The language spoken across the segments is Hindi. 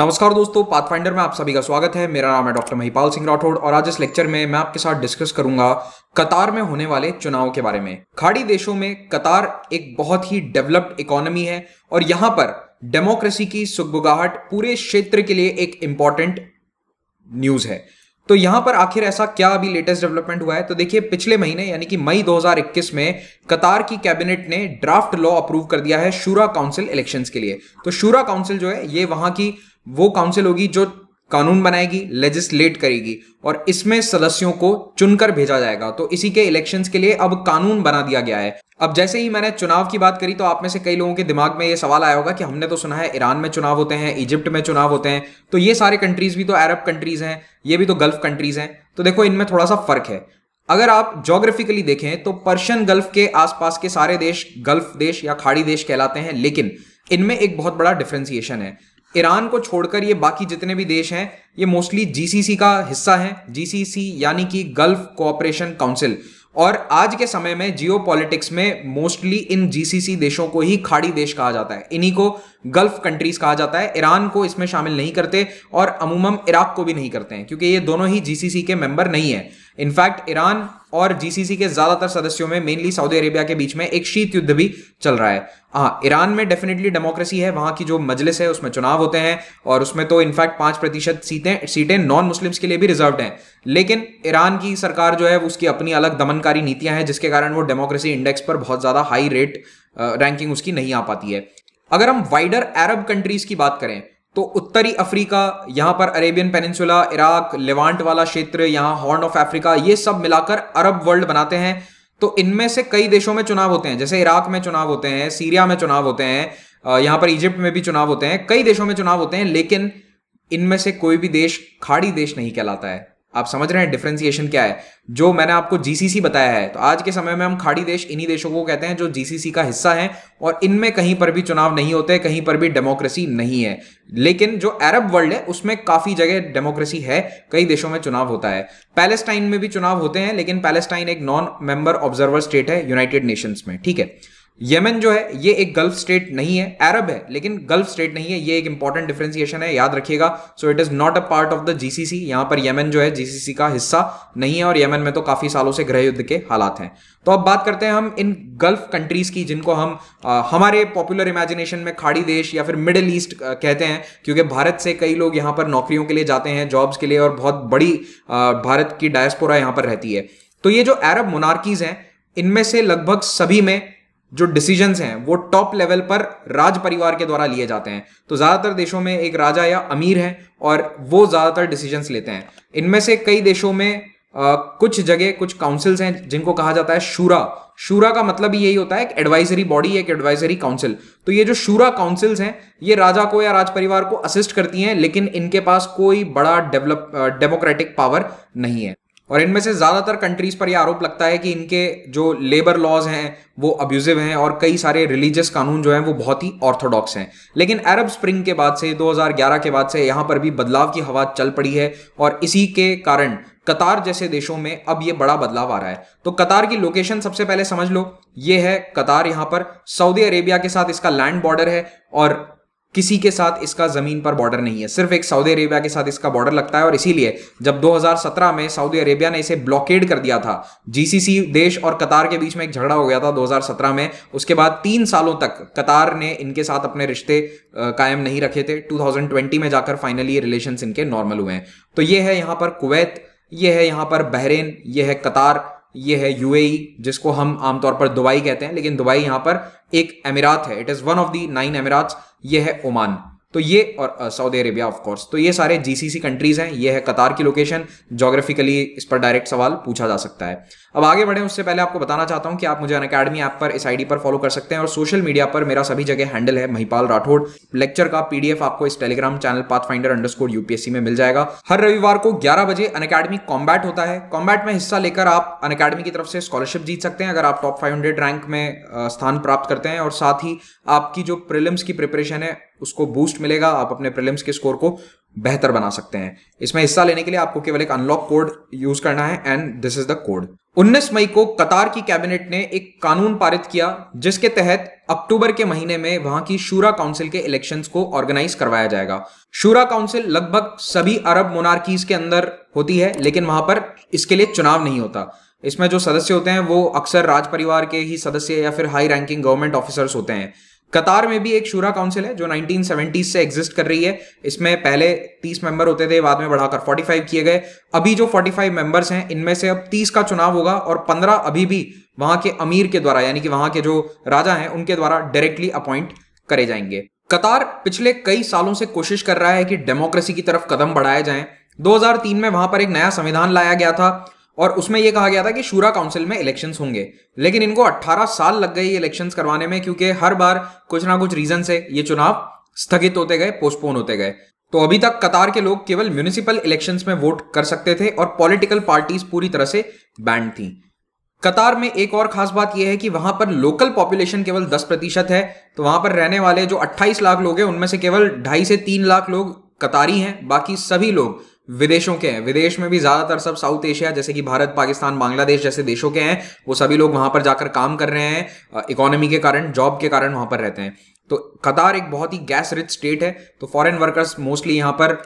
नमस्कार दोस्तों पाथफाइंडर में आप सभी का स्वागत है मेरा नाम है डॉक्टर महिपाल सिंह राठौड़ और आज इस लेक्चर में मैं आपके साथ डिस्कस करूंगा कतार में होने वाले चुनाव के बारे में खाड़ी देशों में कतार एक बहुत ही डेवलप्ड इकोनॉमी है और यहां पर डेमोक्रेसी की सुगबुगाहट पूरे क्षेत्र के लिए एक इंपॉर्टेंट न्यूज है तो यहां पर आखिर ऐसा क्या अभी लेटेस्ट डेवलपमेंट हुआ है तो देखिए पिछले महीने यानी कि मई 2021 में कतार की कैबिनेट ने ड्राफ्ट लॉ अप्रूव कर दिया है शूरा काउंसिल इलेक्शंस के लिए तो शूरा काउंसिल जो है ये वहां की वो काउंसिल होगी जो कानून बनाएगी लेजिस्लेट करेगी और इसमें सदस्यों को चुनकर भेजा जाएगा तो इसी के इलेक्शंस के लिए अब कानून बना दिया गया है अब जैसे ही मैंने चुनाव की बात करी तो आप में से कई लोगों के दिमाग में ये सवाल आया होगा कि हमने तो सुना है ईरान में चुनाव होते हैं इजिप्ट में चुनाव होते हैं तो ये सारे कंट्रीज भी तो अरब कंट्रीज हैं ये भी तो गल्फ कंट्रीज हैं तो देखो इनमें थोड़ा सा फर्क है अगर आप जोग्राफिकली देखें तो पर्शियन गल्फ के आसपास के सारे देश गल्फ देश या खाड़ी देश कहलाते हैं लेकिन इनमें एक बहुत बड़ा डिफ्रेंसिएशन है ईरान को छोड़कर ये बाकी जितने भी देश हैं ये मोस्टली जीसीसी का हिस्सा है जीसीसी यानी कि गल्फ कोऑपरेशन काउंसिल और आज के समय में जियो में मोस्टली इन जीसीसी देशों को ही खाड़ी देश कहा जाता है इन्हीं को गल्फ कंट्रीज कहा जाता है ईरान को इसमें शामिल नहीं करते और अमूमन इराक को भी नहीं करते हैं क्योंकि ये दोनों ही जीसीसी के मेंबर नहीं है इनफैक्ट ईरान और जीसीसी के ज्यादातर सदस्यों में मेनली सऊदी अरेबिया के बीच में एक शीत युद्ध भी चल रहा है हाँ ईरान में डेफिनेटली डेमोक्रेसी है वहां की जो मजलिस है उसमें चुनाव होते हैं और उसमें तो इनफैक्ट पांच प्रतिशत सीटें सीटें नॉन मुस्लिम्स के लिए भी रिजर्व हैं लेकिन ईरान की सरकार जो है उसकी अपनी अलग दमनकारी नीतियां हैं जिसके कारण वो डेमोक्रेसी इंडेक्स पर बहुत ज्यादा हाई रेट रैंकिंग उसकी नहीं आ पाती है अगर हम वाइडर अरब कंट्रीज की बात करें तो उत्तरी अफ्रीका यहां पर अरेबियन पेनिनसुला इराक लेवांट वाला क्षेत्र यहां हॉर्न ऑफ अफ्रीका ये सब मिलाकर अरब वर्ल्ड बनाते हैं तो इनमें से कई देशों में चुनाव होते हैं जैसे इराक में चुनाव होते हैं सीरिया में चुनाव होते हैं यहां पर इजिप्ट में भी चुनाव होते हैं कई देशों में चुनाव होते हैं लेकिन इनमें से कोई भी देश खाड़ी देश नहीं कहलाता है आप समझ रहे हैं डिफ्रेंसिएशन क्या है जो मैंने आपको जीसीसी बताया है तो आज के समय में हम खाड़ी देश इन्हीं देशों को कहते हैं जो जीसीसी का हिस्सा है और इनमें कहीं पर भी चुनाव नहीं होते कहीं पर भी डेमोक्रेसी नहीं है लेकिन जो अरब वर्ल्ड है उसमें काफी जगह डेमोक्रेसी है कई देशों में चुनाव होता है पैलेस्टाइन में भी चुनाव होते हैं लेकिन पैलेस्टाइन एक नॉन मेंबर ऑब्जर्वर स्टेट है यूनाइटेड नेशंस में ठीक है यमन जो है ये एक गल्फ स्टेट नहीं है अरब है लेकिन गल्फ स्टेट नहीं है ये एक इंपॉर्टेंट डिफ्रेंसिएशन है याद रखिएगा so it is not a part of the GCC यहां पर यमन जो है जीसीसी का हिस्सा नहीं है और यमन में तो काफी सालों से गृह युद्ध के हालात हैं तो अब बात करते हैं हम इन गल्फ कंट्रीज की जिनको हम आ, हमारे पॉपुलर इमेजिनेशन में खाड़ी देश या फिर मिडिल ईस्ट कहते हैं क्योंकि भारत से कई लोग यहां पर नौकरियों के लिए जाते हैं जॉब्स के लिए और बहुत बड़ी आ, भारत की डायस्पोरा यहां पर रहती है तो ये जो अरब मोनार्कीज हैं इनमें से लगभग सभी में जो डिसीजन हैं वो टॉप लेवल पर राज परिवार के द्वारा लिए जाते हैं तो ज़्यादातर देशों में एक राजा या अमीर है और वो ज़्यादातर डिसीजन लेते हैं इनमें से कई देशों में आ, कुछ जगह कुछ काउंसिल्स हैं जिनको कहा जाता है शूरा शूरा का मतलब यही होता है एक एडवाइजरी बॉडी एक एडवाइजरी काउंसिल तो ये जो शूरा काउंसिल्स हैं ये राजा को या राज परिवार को असिस्ट करती हैं लेकिन इनके पास कोई बड़ा डेवलप डेमोक्रेटिक पावर नहीं है और इनमें से ज़्यादातर कंट्रीज़ पर यह आरोप लगता है कि इनके जो लेबर लॉज हैं वो अब्यूजिव हैं और कई सारे रिलीजियस कानून जो हैं वो बहुत ही ऑर्थोडॉक्स हैं लेकिन अरब स्प्रिंग के बाद से 2011 के बाद से यहाँ पर भी बदलाव की हवा चल पड़ी है और इसी के कारण कतार जैसे देशों में अब ये बड़ा बदलाव आ रहा है तो कतार की लोकेशन सबसे पहले समझ लो ये है कतार यहाँ पर सऊदी अरेबिया के साथ इसका लैंड बॉर्डर है और किसी के साथ इसका ज़मीन पर बॉर्डर नहीं है सिर्फ एक सऊदी अरेबिया के साथ इसका बॉर्डर लगता है और इसीलिए जब 2017 में सऊदी अरेबिया ने इसे ब्लॉकेड कर दिया था जीसीसी देश और कतार के बीच में एक झगड़ा हो गया था 2017 में उसके बाद तीन सालों तक कतार ने इनके साथ अपने रिश्ते कायम नहीं रखे थे टू में जाकर फाइनली ये रिलेशन इनके नॉर्मल हुए हैं तो ये है यहाँ पर कुवैत ये है यहाँ पर बहरेन ये है कतार ये है यूएई e, जिसको हम आमतौर पर दुबई कहते हैं लेकिन दुबई यहां पर एक अमीरात है it is one of the nine emirates ये है ओमान तो ये और सऊदी अरेबिया ऑफ कोर्स तो ये सारे जीसीसी कंट्रीज हैं ये है कतार की लोकेशन जोग्राफिकली इस पर डायरेक्ट सवाल पूछा जा सकता है अब आगे बढ़े उससे पहले आपको बताना चाहता हूं कि आप मुझे अन अकेडमी ऐप पर इस आईडी पर फॉलो कर सकते हैं और सोशल मीडिया पर मेरा सभी जगह हैंडल है महिपाल राठौड़ लेक्चर का पीडीएफ आपको इस Telegram channel path finder underscore UPSC में मिल जाएगा हर रविवार को ग्यारह बजे अन अकेडमी कॉम्बैट होता है कॉम्बैट में हिस्सा लेकर आप अन अकेडमी की तरफ से स्कॉलरशिप जीत सकते हैं अगर आप टॉप फाइव रैंक में स्थान प्राप्त करते हैं और साथ ही आपकी जो प्रिलिम्स की प्रिपरेशन है उसको बूस्ट मिलेगा आप अपने प्रिलिम्स के स्कोर को बेहतर बना सकते हैं इसमें हिस्सा लेने के लिए आपको केवल एक अनलॉक कोड यूज करना है and this is the code 19 मई को कतार की कैबिनेट ने एक कानून पारित किया जिसके तहत अक्टूबर के महीने में वहां की शूरा काउंसिल के इलेक्शंस को ऑर्गेनाइज करवाया जाएगा शूरा काउंसिल लगभग सभी अरब मोनार्कीज के अंदर होती है लेकिन वहां पर इसके लिए चुनाव नहीं होता इसमें जो सदस्य होते हैं वो अक्सर राज परिवार के ही सदस्य या फिर हाई रैंकिंग गवर्नमेंट ऑफिसर्स होते हैं कतार में भी एक शूरा काउंसिल है जो 1970 से एग्जिस्ट कर रही है इसमें पहले 30 मेंबर होते थे बाद में बढ़ाकर 45 किए गए अभी जो 45 मेंबर्स हैं इनमें से अब 30 का चुनाव होगा और 15 अभी भी वहां के अमीर के द्वारा यानी कि वहां के जो राजा हैं उनके द्वारा डायरेक्टली अपॉइंट करे जाएंगे कतार पिछले कई सालों से कोशिश कर रहा है कि डेमोक्रेसी की तरफ कदम बढ़ाए जाएं 2003 में वहां पर एक नया संविधान लाया गया था और उसमें यह कहा गया था कि शूरा काउंसिल में इलेक्शंस होंगे लेकिन इनको 18 साल लग गए इलेक्शंस करवाने में क्योंकि हर बार कुछ ना कुछ रीजन से ये चुनाव स्थगित होते गए पोस्टपोन होते गए तो अभी तक कतार के लोग केवल म्यूनिसिपल इलेक्शंस में वोट कर सकते थे और पॉलिटिकल पार्टीज पूरी तरह से बैंड थी कतार में एक और खास बात यह है कि वहां पर लोकल पॉपुलेशन केवल 10 प्रतिशत है तो वहां पर रहने वाले जो 28 लाख लोग हैं उनमें से केवल ढाई से तीन लाख लोग कतारी हैं बाकी सभी लोग विदेशों के हैं विदेश में भी ज्यादातर सब साउथ एशिया जैसे कि भारत पाकिस्तान बांग्लादेश जैसे देशों के हैं वो सभी लोग वहां पर जाकर काम कर रहे हैं इकोनॉमी के कारण जॉब के कारण वहां पर रहते हैं तो कतार एक बहुत ही गैस रिच स्टेट है तो फॉरेन वर्कर्स मोस्टली यहाँ पर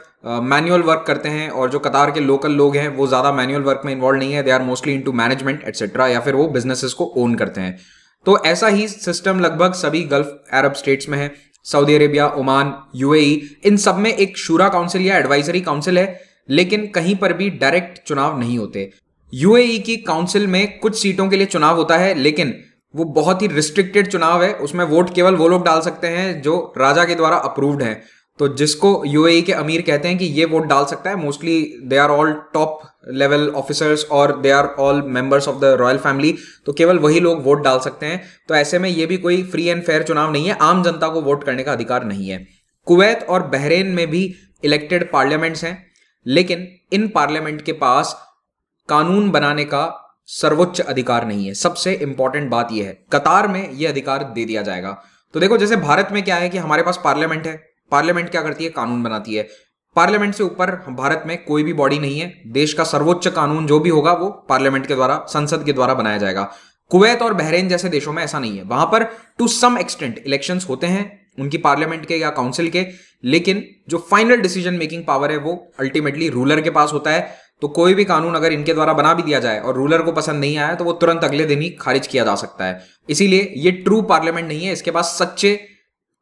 मैनुअल वर्क करते हैं और जो कतार के लोकल लोग हैं वो ज़्यादा मैनुअल वर्क में इन्वॉल्व नहीं है they are mostly into management etcetera या फिर वो बिजनेसेस को ओन करते हैं तो ऐसा ही सिस्टम लगभग सभी गल्फ अरब स्टेट्स में है सऊदी अरेबिया ओमान यूएई इन सब में एक शूरा काउंसिल या एडवाइजरी काउंसिल है लेकिन कहीं पर भी डायरेक्ट चुनाव नहीं होते यूएई की काउंसिल में कुछ सीटों के लिए चुनाव होता है लेकिन वो बहुत ही रिस्ट्रिक्टेड चुनाव है उसमें वोट केवल वो लोग डाल सकते हैं जो राजा के द्वारा अप्रूव्ड है तो जिसको यूएई के अमीर कहते हैं कि ये वोट डाल सकता है mostly they are all top level officers और they are all members of the royal family तो केवल वही लोग वोट डाल सकते हैं तो ऐसे में ये भी कोई फ्री एंड फेयर चुनाव नहीं है आम जनता को वोट करने का अधिकार नहीं है कुवैत और बहरेन में भी इलेक्टेड पार्लियामेंट्स हैं लेकिन इन पार्लियामेंट के पास कानून बनाने का सर्वोच्च अधिकार नहीं है सबसे इंपॉर्टेंट बात यह है कतार में यह अधिकार दे दिया जाएगा तो देखो जैसे भारत में क्या है कि हमारे पास पार्लियामेंट है पार्लियामेंट क्या करती है कानून बनाती है पार्लियामेंट से ऊपर भारत में कोई भी बॉडी नहीं है देश का सर्वोच्च कानून जो भी होगा वो पार्लियामेंट के द्वारा संसद के द्वारा बनाया जाएगा कुवैत और बहरेन जैसे देशों में ऐसा नहीं है वहां पर टू सम एक्सटेंट इलेक्शंस होते हैं उनकी पार्लियामेंट के या काउंसिल के लेकिन जो फाइनल डिसीजन मेकिंग पावर है वो अल्टीमेटली रूलर के पास होता है तो कोई भी कानून अगर इनके द्वारा बना भी दिया जाए और रूलर को पसंद नहीं आया तो वो तुरंत अगले दिन ही खारिज किया जा सकता है इसीलिए ये ट्रू पार्लियामेंट नहीं है इसके पास सच्चे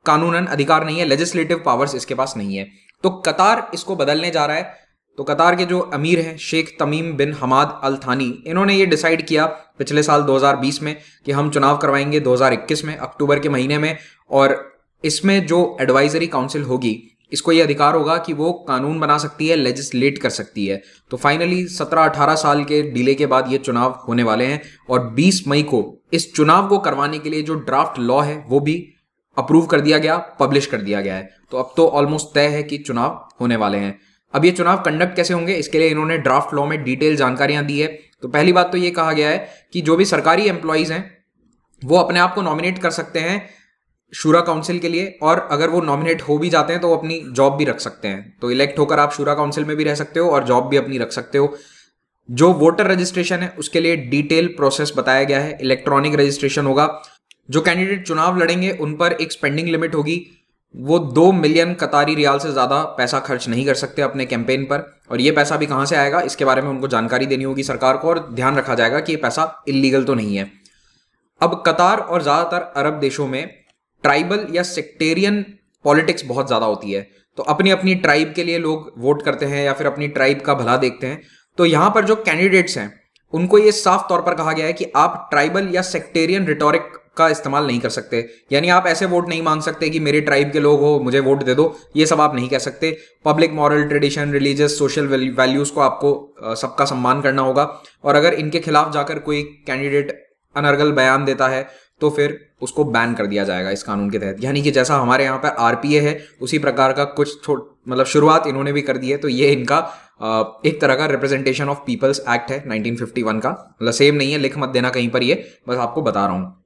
कानूनन अधिकार नहीं है लेजिस्लेटिव पावर्स इसके पास नहीं है तो कतार इसको बदलने जा रहा है तो कतार के जो अमीर हैं शेख तमीम बिन हमाद अल थानी इन्होंने ये डिसाइड किया पिछले साल 2020 में कि हम चुनाव करवाएंगे 2021 में अक्टूबर के महीने में और इसमें जो एडवाइजरी काउंसिल होगी इसको ये अधिकार होगा कि वो कानून बना सकती है लेजिस्लेट कर सकती है तो फाइनली 17-18 साल के डिले के बाद ये चुनाव होने वाले हैं और 20 मई को इस चुनाव को करवाने के लिए जो ड्राफ्ट लॉ है वो भी अप्रूव कर दिया गया पब्लिश कर दिया गया है तो अब तो ऑलमोस्ट तय है कि चुनाव होने वाले हैं अब ये चुनाव कंडक्ट कैसे होंगे इसके लिए इन्होंने ड्राफ्ट लॉ में डिटेल जानकारियां दी है तो पहली बात तो ये कहा गया है कि जो भी सरकारी एम्प्लॉयज हैं वो अपने आप को नॉमिनेट कर सकते हैं शूरा काउंसिल के लिए और अगर वो नॉमिनेट हो भी जाते हैं तो वो अपनी जॉब भी रख सकते हैं तो इलेक्ट होकर आप शूरा काउंसिल में भी रह सकते हो और जॉब भी अपनी रख सकते हो जो वोटर रजिस्ट्रेशन है उसके लिए डिटेल प्रोसेस बताया गया है इलेक्ट्रॉनिक रजिस्ट्रेशन होगा जो कैंडिडेट चुनाव लड़ेंगे उन पर एक स्पेंडिंग लिमिट होगी वो दो मिलियन कतारी रियाल से ज़्यादा पैसा खर्च नहीं कर सकते अपने कैंपेन पर और ये पैसा भी कहाँ से आएगा इसके बारे में उनको जानकारी देनी होगी सरकार को और ध्यान रखा जाएगा कि ये पैसा इलीगल तो नहीं है अब कतार और ज़्यादातर अरब देशों में ट्राइबल या सेक्टेरियन पॉलिटिक्स बहुत ज़्यादा होती है तो अपनी अपनी ट्राइब के लिए लोग वोट करते हैं या फिर अपनी ट्राइब का भला देखते हैं तो यहां पर जो कैंडिडेट्स हैं उनको ये साफ तौर पर कहा गया है कि आप ट्राइबल या सेक्टेरियन रिटोरिक का इस्तेमाल नहीं कर सकते यानी आप ऐसे वोट नहीं मांग सकते कि मेरे ट्राइब के लोग हो मुझे वोट दे दो ये सब आप नहीं कह सकते public moral tradition religious social values को आपको सबका सम्मान करना होगा और अगर इनके खिलाफ जाकर कोई कैंडिडेट अनर्गल बयान देता है तो फिर उसको बैन कर दिया जाएगा इस कानून के तहत यानी कि जैसा हमारे यहाँ पर आरपीए है उसी प्रकार का कुछ मतलब शुरुआत इन्होंने भी कर दी है तो ये इनका एक तरह का रिप्रेजेंटेशन ऑफ पीपल्स एक्ट है 1951 का मतलब सेम नहीं है लिख मत देना कहीं पर ये बस आपको बता रहा हूँ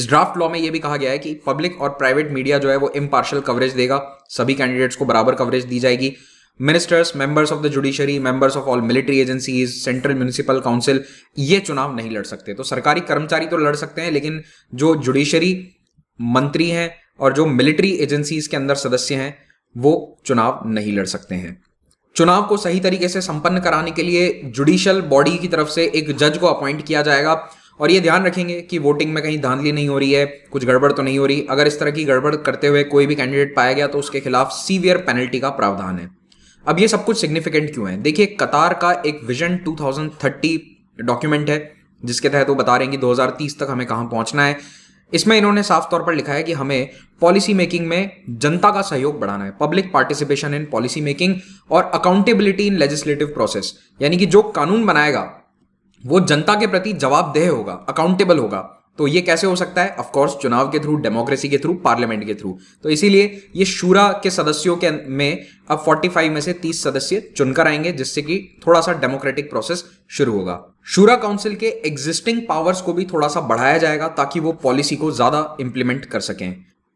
इस ड्राफ्ट लॉ में यह भी कहा गया है कि पब्लिक और प्राइवेट मीडिया जो है वो इम्पार्शल कवरेज देगा सभी कैंडिडेट्स को बराबर कवरेज दी जाएगी ministers members of the judiciary members of all military agencies central municipal council ये चुनाव नहीं लड़ सकते तो सरकारी कर्मचारी तो लड़ सकते हैं लेकिन जो जुडिशरी मंत्री हैं और जो मिलिट्री एजेंसीज के अंदर सदस्य हैं वो चुनाव नहीं लड़ सकते हैं चुनाव को सही तरीके से संपन्न कराने के लिए जुडिशियल बॉडी की तरफ से एक जज को अपॉइंट किया जाएगा और ये ध्यान रखेंगे कि वोटिंग में कहीं धांधली नहीं हो रही है कुछ गड़बड़ तो नहीं हो रही अगर इस तरह की गड़बड़ करते हुए कोई भी कैंडिडेट पाया गया तो उसके खिलाफ सीवियर पेनल्टी का प्रावधान है अब ये सब कुछ सिग्निफिकेंट क्यों है देखिए कतार का एक विजन 2030 डॉक्यूमेंट है जिसके तहत वो बता रहे हैं कि 2030 तक हमें कहाँ पहुंचना है इसमें इन्होंने साफ तौर पर लिखा है कि हमें पॉलिसी मेकिंग में जनता का सहयोग बढ़ाना है public participation in policy making और अकाउंटेबिलिटी इन लेजिस्लेटिव प्रोसेस यानी कि जो कानून बनाएगा वो जनता के प्रति जवाबदेह होगा अकाउंटेबल होगा तो ये कैसे हो सकता है ऑफकोर्स चुनाव के थ्रू डेमोक्रेसी के थ्रू पार्लियामेंट के थ्रू तो इसीलिए ये शूरा के सदस्यों के में अब 45 में से 30 सदस्य चुनकर आएंगे जिससे कि थोड़ा सा डेमोक्रेटिक प्रोसेस शुरू होगा शूरा काउंसिल के एग्जिस्टिंग पावर्स को भी थोड़ा सा बढ़ाया जाएगा ताकि वो पॉलिसी को ज्यादा इंप्लीमेंट कर सकें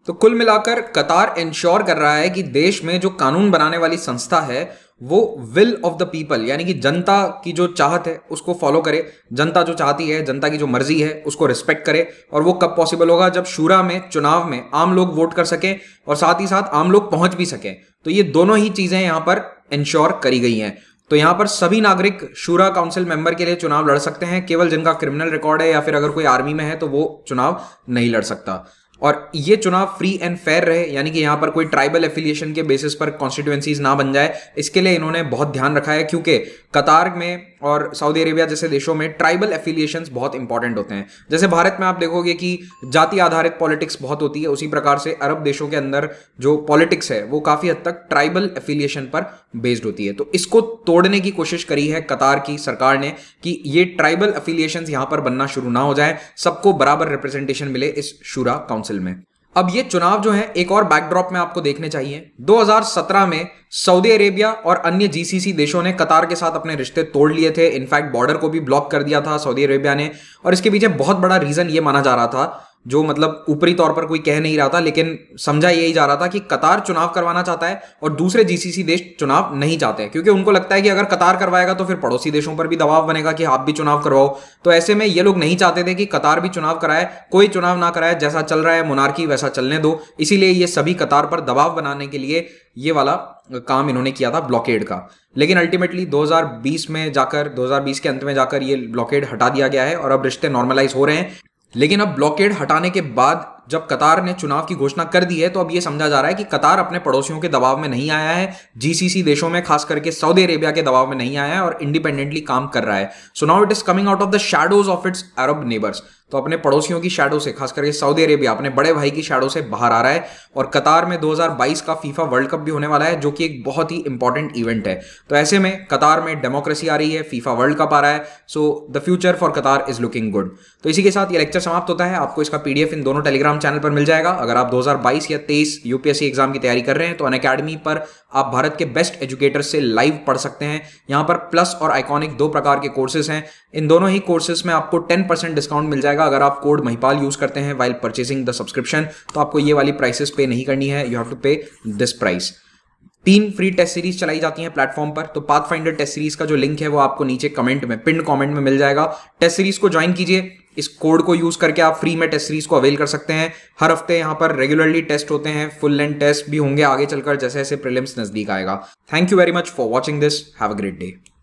तो कुल मिलाकर कतार इंश्योर कर रहा है कि देश में जो कानून बनाने वाली संस्था है वो विल ऑफ द पीपल यानी कि जनता की जो चाहत है उसको फॉलो करे जनता जो चाहती है जनता की जो मर्जी है उसको रिस्पेक्ट करे और वो कब पॉसिबल होगा जब शूरा में चुनाव में आम लोग वोट कर सकें और साथ ही साथ आम लोग पहुंच भी सकें तो ये दोनों ही चीजें यहाँ पर इंश्योर करी गई हैं तो यहाँ पर सभी नागरिक शूरा काउंसिल मेंबर के लिए चुनाव लड़ सकते हैं केवल जिनका क्रिमिनल रिकॉर्ड है या फिर अगर कोई आर्मी में है तो वो चुनाव नहीं लड़ सकता और ये चुनाव फ्री एंड फेयर रहे यानी कि यहाँ पर कोई ट्राइबल एफिलिएशन के बेसिस पर कॉन्स्टिट्यूएंसीज ना बन जाए इसके लिए इन्होंने बहुत ध्यान रखा है क्योंकि कतार में और सऊदी अरेबिया जैसे देशों में ट्राइबल एफिलिएशन बहुत इंपॉर्टेंट होते हैं जैसे भारत में आप देखोगे कि जाति आधारित पॉलिटिक्स बहुत होती है उसी प्रकार से अरब देशों के अंदर जो पॉलिटिक्स है वो काफ़ी हद तक ट्राइबल एफिलिएशन पर बेस्ड होती है तो इसको तोड़ने की कोशिश करी है कतार की सरकार ने कि ये ट्राइबल एफिलिएशन यहाँ पर बनना शुरू ना हो जाए सबको बराबर रिप्रेजेंटेशन मिले इस शूरा काउंसिल काउंसिल में अब ये चुनाव जो है एक और बैकड्रॉप में आपको देखने चाहिए 2017 में सऊदी अरेबिया और अन्य जीसीसी देशों ने कतार के साथ अपने रिश्ते तोड़ लिए थे इनफैक्ट बॉर्डर को भी ब्लॉक कर दिया था सऊदी अरेबिया ने और इसके पीछे बहुत बड़ा रीजन ये माना जा रहा था जो मतलब ऊपरी तौर पर कोई कह नहीं रहा था लेकिन समझा यही जा रहा था कि कतार चुनाव करवाना चाहता है और दूसरे जीसीसी देश चुनाव नहीं चाहते हैं क्योंकि उनको लगता है कि अगर कतार करवाएगा तो फिर पड़ोसी देशों पर भी दबाव बनेगा कि आप भी चुनाव करवाओ तो ऐसे में ये लोग नहीं चाहते थे कि कतार भी चुनाव कराए कोई चुनाव ना कराए जैसा चल रहा है मोनार्की वैसा चलने दो इसीलिए ये सभी कतार पर दबाव बनाने के लिए ये वाला काम इन्होंने किया था ब्लॉकेड का लेकिन अल्टीमेटली 2020 में जाकर 2020 के अंत में जाकर ये ब्लॉकेड हटा दिया गया है और अब रिश्ते नॉर्मलाइज हो रहे हैं लेकिन अब ब्लॉकेड हटाने के बाद जब कतार ने चुनाव की घोषणा कर दी है तो अब यह समझा जा रहा है कि कतार अपने पड़ोसियों के दबाव में नहीं आया है जीसीसी देशों में खास करके सऊदी अरेबिया के दबाव में नहीं आया है और इंडिपेंडेंटली काम कर रहा है so now it is coming out of the shadows of its Arab neighbours तो अपने पड़ोसियों की शैडो से खास करके सऊदी अरेबिया अपने बड़े भाई की शैडो से बाहर आ रहा है और कतार में 2022 का फीफा वर्ल्ड कप भी होने वाला है जो कि एक बहुत ही इंपॉर्टेंट इवेंट है तो ऐसे में कतार में डेमोक्रेसी आ रही है फीफा वर्ल्ड कप आ रहा है so the future for Qatar is looking good तो इसी के साथ ये लेक्चर समाप्त होता है आपको इसका पीडीएफ इन दोनों टेलीग्राम चैनल पर मिल जाएगा अगर आप दो या तेईस यूपीएससी एग्जाम की तैयारी कर रहे हैं तो अन पर आप भारत के बेस्ट एजुकेटर से लाइव पढ़ सकते हैं यहाँ पर प्लस और आइकॉनिक दो प्रकार के कोर्सेज हैं इन दोनों ही कोर्सेज में आपको 10% डिस्काउंट मिल जाएगा अगर आप कोड महिपाल यूज करते हैं वाइल परचेसिंग द सब्सक्रिप्शन तो आपको ये वाली प्राइसेस पे नहीं करनी है you have to pay this price तीन फ्री टेस्ट सीरीज चलाई जाती हैं प्लेटफॉर्म पर तो पाथ फाइंडर टेस्ट सीरीज का जो लिंक है वो आपको नीचे कमेंट में पिन कमेंट में मिल जाएगा टेस्ट सीरीज को ज्वाइन कीजिए इस कोड को यूज करके आप फ्री में टेस्ट सीरीज को अवेल कर सकते हैं हर हफ्ते यहाँ पर रेगुलरली टेस्ट होते हैं फुल लेंथ टेस्ट भी होंगे आगे चलकर जैसे जैसे प्रिलिम्स नजदीक आएगा thank you very much for watching this have a great day